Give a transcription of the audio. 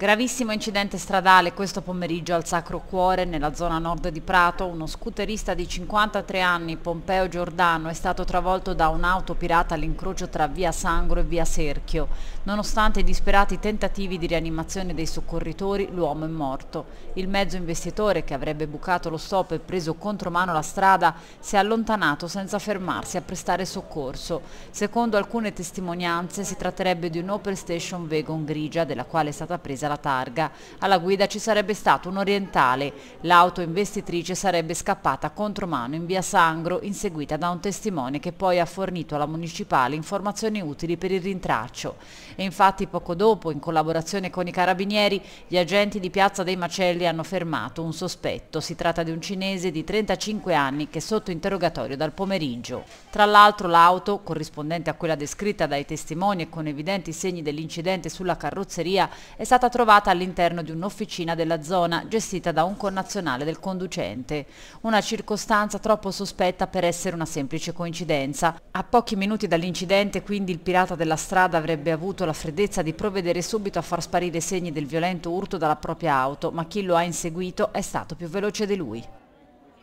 Gravissimo incidente stradale questo pomeriggio al Sacro Cuore nella zona nord di Prato. Uno scooterista di 53 anni, Pompeo Giordano, è stato travolto da un'auto pirata all'incrocio tra via Sangro e via Serchio. Nonostante i disperati tentativi di rianimazione dei soccorritori, l'uomo è morto. Il mezzo investitore, che avrebbe bucato lo stop e preso contromano la strada, si è allontanato senza fermarsi a prestare soccorso. Secondo alcune testimonianze si tratterebbe di un'Opel Station Wagon grigia della quale è stata presa dalla targa. Alla guida ci sarebbe stato un orientale. L'auto investitrice sarebbe scappata contromano in via Sangro, inseguita da un testimone che poi ha fornito alla municipale informazioni utili per il rintraccio. E infatti poco dopo, in collaborazione con i carabinieri, gli agenti di Piazza dei Macelli hanno fermato un sospetto. Si tratta di un cinese di 35 anni che è sotto interrogatorio dal pomeriggio. Tra l'altro l'auto, corrispondente a quella descritta dai testimoni e con evidenti segni dell'incidente sulla carrozzeria, è stata trovata trovata all'interno di un'officina della zona gestita da un connazionale del conducente. Una circostanza troppo sospetta per essere una semplice coincidenza. A pochi minuti dall'incidente quindi il pirata della strada avrebbe avuto la freddezza di provvedere subito a far sparire i segni del violento urto dalla propria auto, ma chi lo ha inseguito è stato più veloce di lui.